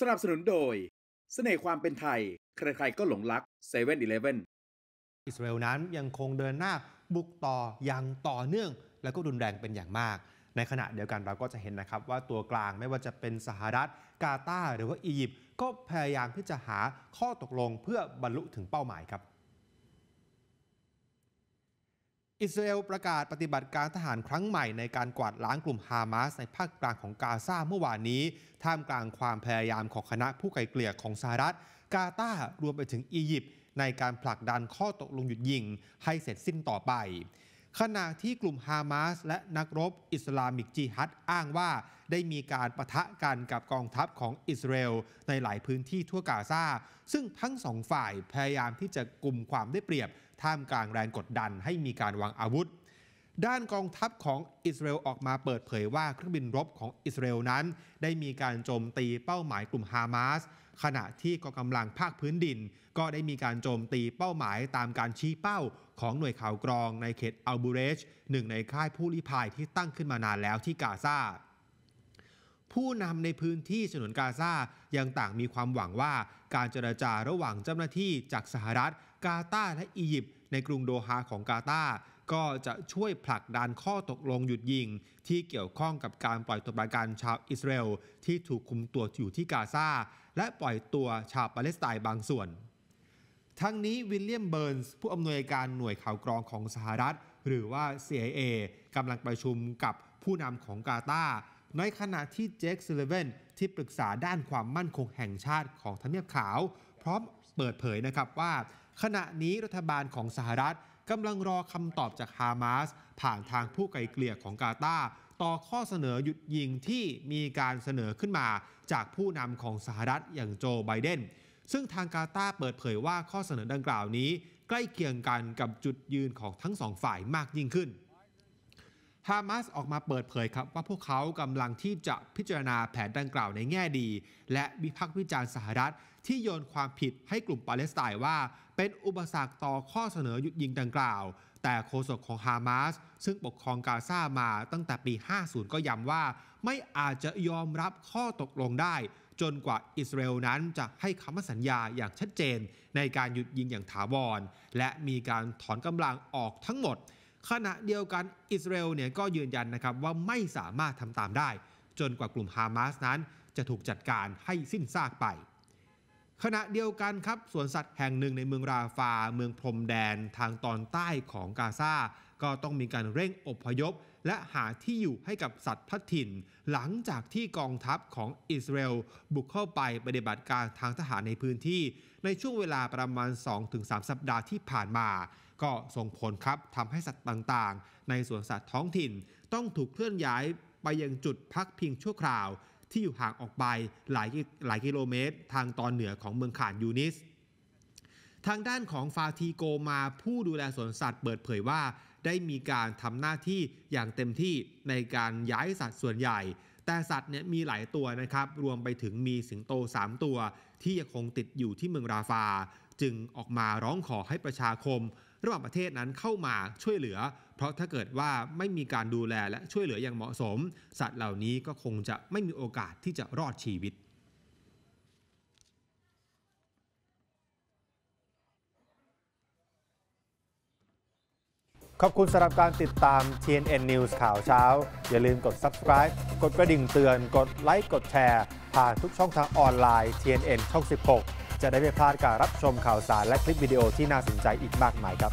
สนับสนุนโดยสเสน่ห์ความเป็นไทย ใครๆก็หลงรักเซเว่นอีเเลฟว่นอิสราเอลนั้นยังคงเดินหน้าบุกต่ออย่างต่อเนื่อง แล้วก็รุนแรงเป็นอย่างมาก ในขณะเดียวกันเราก็จะเห็นนะครับว่าตัวกลางไม่ว่าจะเป็นสหรัฐกาตาร์หรือว่าอียิปต์ก็พยายามที่จะหาข้อตกลงเพื่อบรรลุถึงเป้าหมายครับอิสราเอลประกาศปฏิบัติการทหารครั้งใหม่ในการกวาดล้างกลุ่มฮามาสในภาคกลางของกาซาเมื่อวานนี้ ท่ามกลางความพยายามของคณะผู้ไกลเกลี่ยของสหรัฐกาตาร์รวมไปถึงอียิปต์ในการผลักดันข้อตกลงหยุดยิงให้เสร็จสิ้นต่อไปขณะที่กลุ่มฮามาสและนักรบอิสลามิกจิฮัดอ้างว่าได้มีการประทะกันกับกองทัพของอิสราเอลในหลายพื้นที่ทั่วกาซาซึ่งทั้งสองฝ่ายพยายามที่จะกลุ่มความได้เปรียบ ท่ามกลางแรงกดดันให้มีการวางอาวุธ ด้านกองทัพของอิสราเอลออกมาเปิดเผยว่าเครื่องบินรบของอิสราเอลนั้น ได้มีการโจมตีเป้าหมายกลุ่มฮามาสขณะที่กองกำลังภาคพื้นดิน ก็ได้มีการโจมตีเป้าหมายตามการชี้เป้าของหน่วยข่าวกรองในเขตอัลบูเรชหนึ่งในค่ายผู้ลี้ภัยที่ตั้งขึ้นมานานแล้วที่กาซาผู้นำในพื้นที่ฉนวนกาซายังต่างมีความหวังว่าการเจราจาระหว่างเจ้าหน้าที่จากสหรัฐกาตาร์และอียิปต์ในกรุงโดฮาของกาตาร์ก็จะช่วยผลักดันข้อตกลงหยุดยิง ที่เกี่ยวข้องกับการปล่อยตัวประกันชาวอิสราเอลที่ถูกคุมตัวอยู่ที่กาซาและปล่อยตัวชาวปาเลสไตน์บางส่วน ทั้งนี้วิลเลียมเบิร์นส์ผู้อำนวยการหน่วยข่าวกรองของสหรัฐ หรือว่า CIA กำลังประชุมกับผู้นำของกาตาในขณะที่เจคซิลเวนที่ปรึกษาด้านความมั่นคงแห่งชาติของทำเนียบขาว พร้อมเปิดเผยนะครับว่า ขณะนี้รัฐบาลของสหรัฐกำลังรอคำตอบจากฮามาส ผ่านทางผู้ไกลเกลี่ยของกาตาต่อข้อเสนอหยุดยิงที่มีการเสนอขึ้นมาจากผู้นำของสหรัฐอย่างโจไบเดนซึ่งทางกาตาเปิดเผยว่าข้อเสนอดังกล่าวนี้ ใกล้เคียงกันกับจุดยืนของทั้งสองฝ่ายมากยิ่งขึ้นฮามาสออกมาเปิดเผยครับว่าพวกเขากำลังที่จะพิจารณาแผนดังกล่าวในแง่ดี และวิพากษ์วิจารณ์สหรัฐที่โยนความผิดให้กลุ่มปาเลสไตน์ว่า เป็นอุปสรรคต่อข้อเสนอหยุดยิงดังกล่าว แต่โฆษกของฮามาสซึ่งปกครองกาซามาตั้งแต่ปี 50 ก็ย้ำว่า ไม่อาจจะยอมรับข้อตกลงได้ จนกว่าอิสราเอลนั้นจะให้คำสัญญาอย่างชัดเจน ในการหยุดยิงอย่างถาวร และมีการถอนกำลังออกทั้งหมดขณะเดียวกันอิสราเอลเนี่ยก็ยืนยันนะครับว่าไม่สามารถทำตามได้ จนกว่ากลุ่มฮามาสนั้น จะถูกจัดการให้สิ้นซากไป ขณะเดียวกันครับสวนสัตว์แห่งหนึ่งในเมืองราฟา เมืองพรมแดนทางตอนใต้ของกาซาก็ต้องมีการเร่งอพยพ และหาที่อยู่ให้กับสัตว์พัดถิ่น หลังจากที่กองทัพของอิสราเอลบุกเข้าไปปฏิบัติการทางทหารในพื้นที่ ในช่วงเวลาประมาณ 2-3 สัปดาห์ที่ผ่านมาก็ส่งผลครับทำให้สัตว์ต่างๆ ในสวนสัตว์ท้องถิ่น ต้องถูกเคลื่อนย้ายไปยังจุดพักพิงชั่วคราวที่อยู่ห่างออกไปหลายหลายกิโลเมตร ทางตอนเหนือของเมืองขานยูนิส ทางด้านของฟาทีโกมาผู้ดูแลสวนสัตว์เปิดเผยว่าได้มีการทำหน้าที่อย่างเต็มที่ในการย้ายสัตว์ส่วนใหญ่ แต่สัตว์เนี่ยมีหลายตัวนะครับรวมไปถึงมีสิงโต 3 ตัวที่ยังคงติดอยู่ที่เมืองราฟา จึงออกมาร้องขอให้ประชาคมระหว่างประเทศนั้นเข้ามาช่วยเหลือ เพราะถ้าเกิดว่าไม่มีการดูแลและช่วยเหลืออย่างเหมาะสม สัตว์เหล่านี้ก็คงจะไม่มีโอกาสที่จะรอดชีวิต ขอบคุณสำหรับการติดตาม TNN News ข่าวเช้า อย่าลืมกด subscribe กดกระดิ่งเตือนกดไลค์กดแชร์ผ่านทุกช่องทางออนไลน์ TNN ช่อง 16จะได้ไม่พลาดการรับชมข่าวสารและคลิปวิดีโอที่น่าสนใจอีกมากมายครับ